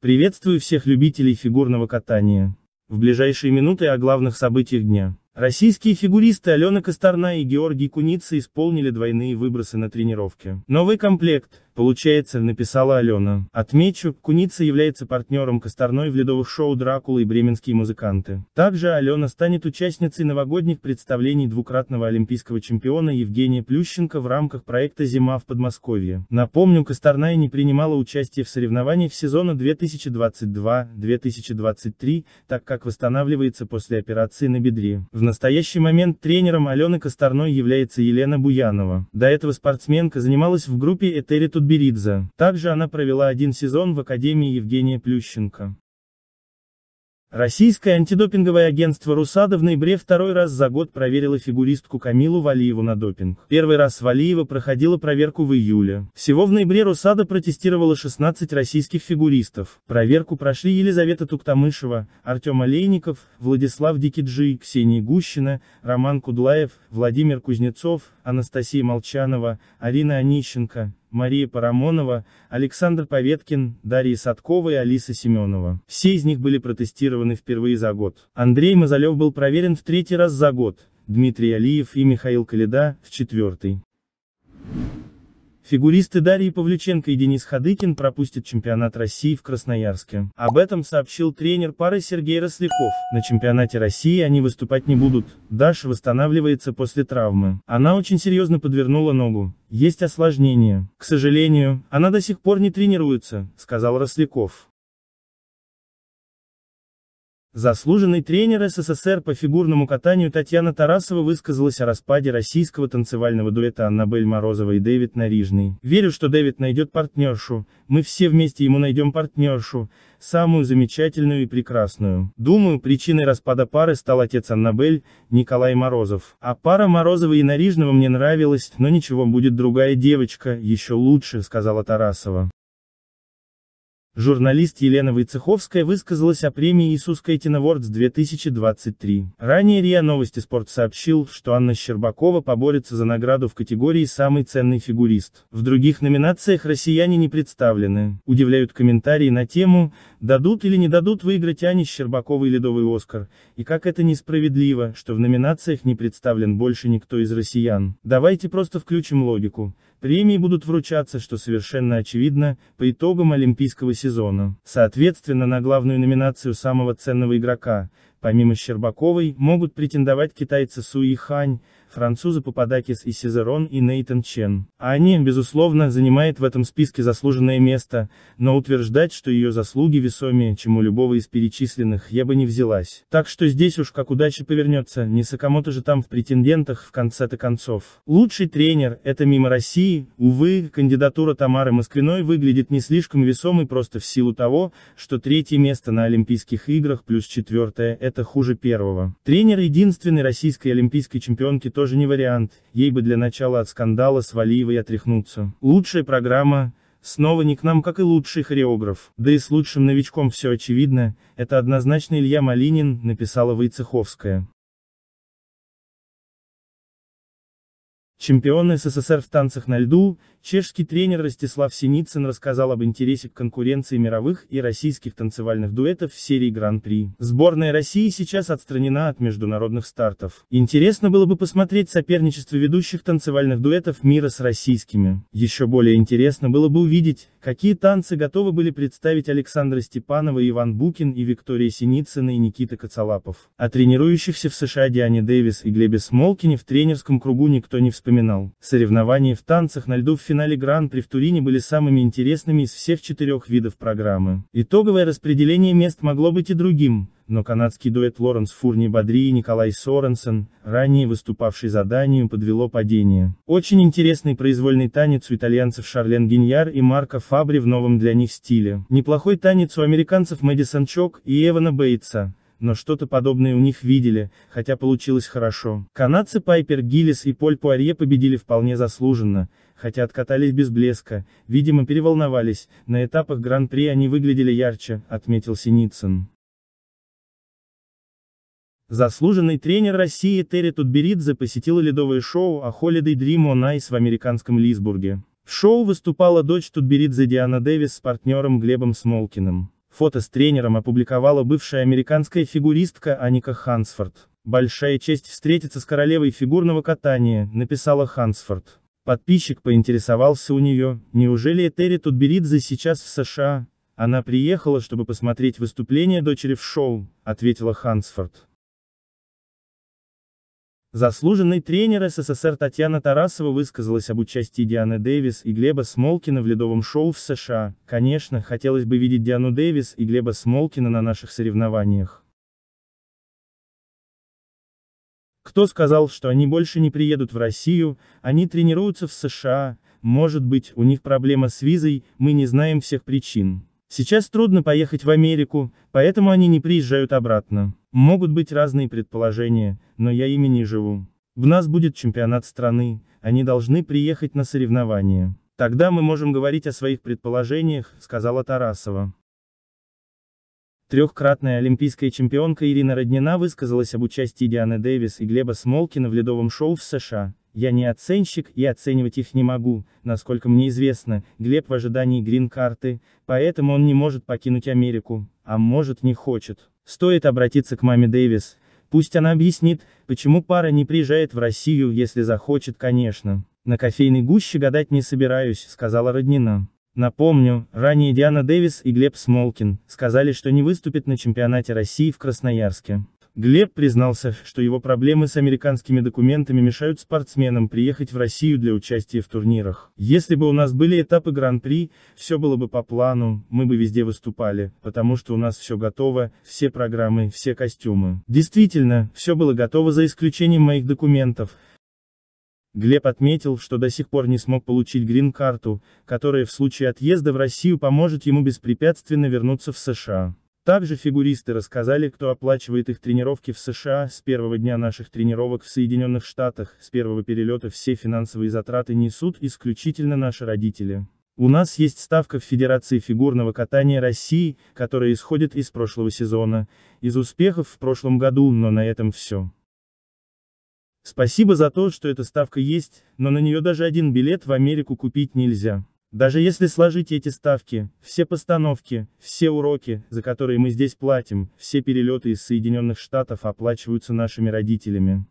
Приветствую всех любителей фигурного катания. В ближайшие минуты о главных событиях дня. Российские фигуристы Алена Косторна и Георгий Куница исполнили двойные выбросы на тренировке. Новый комплект, Получается, написала Алена. Отмечу, Куница является партнером Косторной в ледовых шоу «Дракула» и «Бременские музыканты». Также Алена станет участницей новогодних представлений двукратного олимпийского чемпиона Евгения Плющенко в рамках проекта «Зима в Подмосковье». Напомню, Косторная не принимала участие в соревнованиях сезона 2022-2023, так как восстанавливается после операции на бедре. В настоящий момент тренером Алены Косторной является Елена Буянова. До этого спортсменка занималась в группе Этери «Этеритут Беридзе. Также она провела один сезон в Академии Евгения Плющенко. Российское антидопинговое агентство «Русада» в ноябре второй раз за год проверило фигуристку Камилу Валиеву на допинг. Первый раз Валиева проходила проверку в июле. Всего в ноябре «Русада» протестировала 16 российских фигуристов. Проверку прошли Елизавета Туктамышева, Артем Олейников, Владислав Дикиджи, Ксения Гущина, Роман Кудлаев, Владимир Кузнецов, Анастасия Молчанова, Арина Онищенко, Мария Парамонова, Александр Поветкин, Дарья Садкова и Алиса Семенова. Все из них были протестированы впервые за год. Андрей Мазалев был проверен в третий раз за год, Дмитрий Алиев и Михаил Калида, в четвертый. Фигуристы Дарьи Павлюченко и Денис Хадыкин пропустят чемпионат России в Красноярске. Об этом сообщил тренер пары Сергей Росляков. На чемпионате России они выступать не будут. Даша восстанавливается после травмы. Она очень серьезно подвернула ногу. Есть осложнения. К сожалению, она до сих пор не тренируется, сказал Росляков. Заслуженный тренер СССР по фигурному катанию Татьяна Тарасова высказалась о распаде российского танцевального дуэта Аннабель Морозова и Дэвид Нарижный. «Верю, что Дэвид найдет партнершу, мы все вместе ему найдем партнершу, самую замечательную и прекрасную. Думаю, причиной распада пары стал отец Аннабель, Николай Морозов. А пара Морозова и Нарижного мне нравилась, но ничего, будет другая девочка, еще лучше», — сказала Тарасова. Журналист Елена Войцеховская высказалась о премии Иисус Кейтин Awards 2023. Ранее РИА Новости Спорт сообщил, что Анна Щербакова поборется за награду в категории «Самый ценный фигурист». В других номинациях россияне не представлены. Удивляют комментарии на тему, дадут или не дадут выиграть Ане Щербаковой ледовый Оскар, и как это несправедливо, что в номинациях не представлен больше никто из россиян. Давайте просто включим логику. Премии будут вручаться, что совершенно очевидно, по итогам олимпийского сезона. Соответственно, на главную номинацию самого ценного игрока, помимо Щербаковой, могут претендовать китайцы Суи Хань, французы Пападакис и Сезерон и Нейтан Чен. Ани, безусловно, занимает в этом списке заслуженное место, но утверждать, что ее заслуги весомее, чем у любого из перечисленных, я бы не взялась. Так что здесь уж как удача повернется, не Сакамото же там в претендентах в конце-то концов. Лучший тренер, это мимо России, увы, кандидатура Тамары Москвиной выглядит не слишком весомой просто в силу того, что третье место на Олимпийских играх плюс четвертое, это хуже первого. Тренер единственной российской олимпийской чемпионки тоже не вариант, ей бы для начала от скандала с Валиевой отряхнуться. Лучшая программа, снова не к нам, как и лучший хореограф. Да и с лучшим новичком все очевидно, это однозначно Илья Малинин, написала Войцеховская. Чемпион СССР в танцах на льду, чешский тренер Ростислав Синицын рассказал об интересе к конкуренции мировых и российских танцевальных дуэтов в серии Гран-при. Сборная России сейчас отстранена от международных стартов. Интересно было бы посмотреть соперничество ведущих танцевальных дуэтов мира с российскими. Еще более интересно было бы увидеть, какие танцы готовы были представить Александра Степанова, Иван Букин и Виктория Синицына и Никита Коцалапов. О тренирующихся в США Диане Дэвис и Глебе Смолкине в тренерском кругу никто не вспоминал вспоминал, соревнования в танцах на льду в финале Гран-при в Турине были самыми интересными из всех четырех видов программы. Итоговое распределение мест могло быть и другим, но канадский дуэт Лоренс Фурни Бодри и Николай Соренсон, ранее выступавший за Данию, подвело падение. Очень интересный произвольный танец у итальянцев Шарлен Гиньяр и Марко Фабри в новом для них стиле. Неплохой танец у американцев Мэдисон Чок и Эвана Бейтса но что-то подобное у них видели, хотя получилось хорошо. Канадцы Пайпер Гиллис и Поль Пуарье победили вполне заслуженно, хотя откатались без блеска, видимо переволновались, на этапах Гран-при они выглядели ярче, отметил Синицын. Заслуженный тренер России Терри Тутберидзе посетила ледовое шоу о Holiday Dream on Ice в американском Лисбурге. В шоу выступала дочь Тутберидзе Диана Дэвис с партнером Глебом Смолкиным. Фото с тренером опубликовала бывшая американская фигуристка Аника Хансфорд. «Большая честь встретиться с королевой фигурного катания», написала Хансфорд. Подписчик поинтересовался у нее, неужели Этери Тутберидзе сейчас в США? Она приехала, чтобы посмотреть выступление дочери в шоу, ответила Хансфорд. Заслуженный тренер СССР Татьяна Тарасова высказалась об участии Дианы Дэвис и Глеба Смолкина в ледовом шоу в США. Конечно, хотелось бы видеть Диану Дэвис и Глеба Смолкина на наших соревнованиях. Кто сказал, что они больше не приедут в Россию, они тренируются в США, может быть, у них проблема с визой, мы не знаем всех причин. Сейчас трудно поехать в Америку, поэтому они не приезжают обратно. Могут быть разные предположения, но я ими не живу. В нас будет чемпионат страны, они должны приехать на соревнования. Тогда мы можем говорить о своих предположениях, сказала Тарасова. Трехкратная олимпийская чемпионка Ирина Роднина высказалась об участии Дианы Дэвис и Глеба Смолкина в ледовом шоу в США, я не оценщик и оценивать их не могу, насколько мне известно, Глеб в ожидании грин-карты, поэтому он не может покинуть Америку, а может не хочет. Стоит обратиться к маме Дэвис, пусть она объяснит, почему пара не приезжает в Россию, если захочет, конечно. «На кофейной гуще гадать не собираюсь», — сказала Роднина. Напомню, ранее Диана Дэвис и Глеб Смолкин сказали, что не выступят на чемпионате России в Красноярске. Глеб признался, что его проблемы с американскими документами мешают спортсменам приехать в Россию для участия в турнирах. Если бы у нас были этапы Гран-при, все было бы по плану, мы бы везде выступали, потому что у нас все готово, все программы, все костюмы. Действительно, все было готово за исключением моих документов, Глеб отметил, что до сих пор не смог получить грин-карту, которая в случае отъезда в Россию поможет ему беспрепятственно вернуться в США. Также фигуристы рассказали, кто оплачивает их тренировки в США, с первого дня наших тренировок в Соединенных Штатах, с первого перелета все финансовые затраты несут исключительно наши родители. У нас есть ставка в Федерации фигурного катания России, которая исходит из прошлого сезона, из успехов в прошлом году, но на этом все. Спасибо за то, что эта ставка есть, но на нее даже один билет в Америку купить нельзя. Даже если сложить эти ставки, все постановки, все уроки, за которые мы здесь платим, все перелеты из Соединенных Штатов оплачиваются нашими родителями.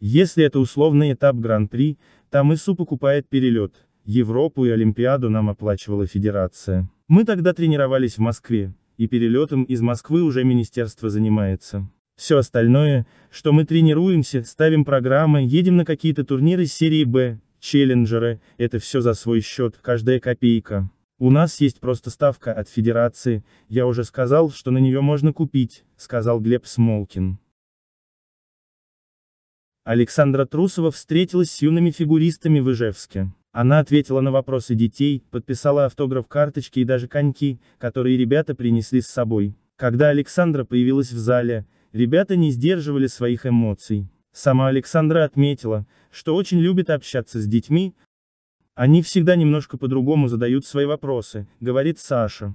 Если это условный этап Гран-при, там ИСУ покупает перелет, Европу и Олимпиаду нам оплачивала Федерация. Мы тогда тренировались в Москве, и перелетом из Москвы уже министерство занимается. Все остальное, что мы тренируемся, ставим программы, едем на какие-то турниры серии «Б», челленджеры, это все за свой счет, каждая копейка. У нас есть просто ставка от федерации, я уже сказал, что на нее можно купить, сказал Глеб Смолкин. Александра Трусова встретилась с юными фигуристами в Ижевске. Она ответила на вопросы детей, подписала автограф карточки и даже коньки, которые ребята принесли с собой. Когда Александра появилась в зале, ребята не сдерживали своих эмоций. Сама Александра отметила, что очень любит общаться с детьми, они всегда немножко по-другому задают свои вопросы, говорит Саша.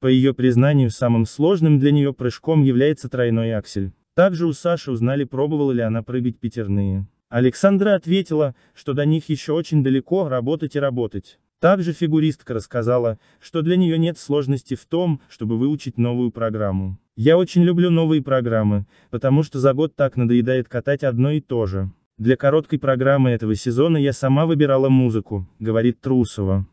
По ее признанию, самым сложным для нее прыжком является тройной аксель. Также у Саши узнали, пробовала ли она прыгать пятерные. Александра ответила, что до них еще очень далеко работать и работать. Также фигуристка рассказала, что для нее нет сложности в том, чтобы выучить новую программу. Я очень люблю новые программы, потому что за год так надоедает катать одно и то же. Для короткой программы этого сезона я сама выбирала музыку, говорит Трусова.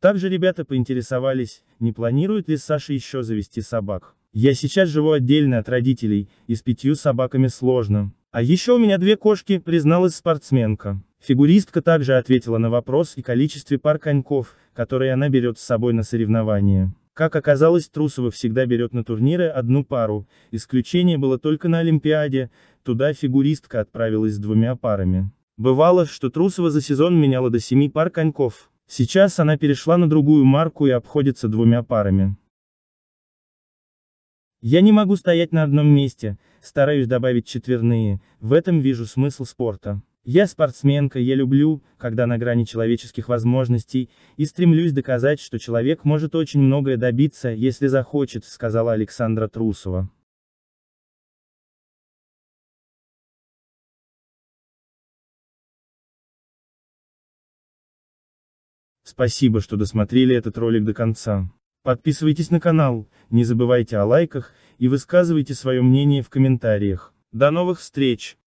Также ребята поинтересовались, не планирует ли Саша еще завести собак. Я сейчас живу отдельно от родителей, и с пятью собаками сложно. А еще у меня две кошки, призналась спортсменка. Фигуристка также ответила на вопрос и количестве пар коньков, которые она берет с собой на соревнования. Как оказалось, Трусова всегда берет на турниры одну пару, исключение было только на Олимпиаде, туда фигуристка отправилась с двумя парами. Бывало, что Трусова за сезон меняла до семи пар коньков. Сейчас она перешла на другую марку и обходится двумя парами. Я не могу стоять на одном месте, стараюсь добавить четверные, в этом вижу смысл спорта. Я спортсменка, я люблю, когда на грани человеческих возможностей, и стремлюсь доказать, что человек может очень многое добиться, если захочет, сказала Александра Трусова. Спасибо, что досмотрели этот ролик до конца. Подписывайтесь на канал, не забывайте о лайках и высказывайте свое мнение в комментариях. До новых встреч!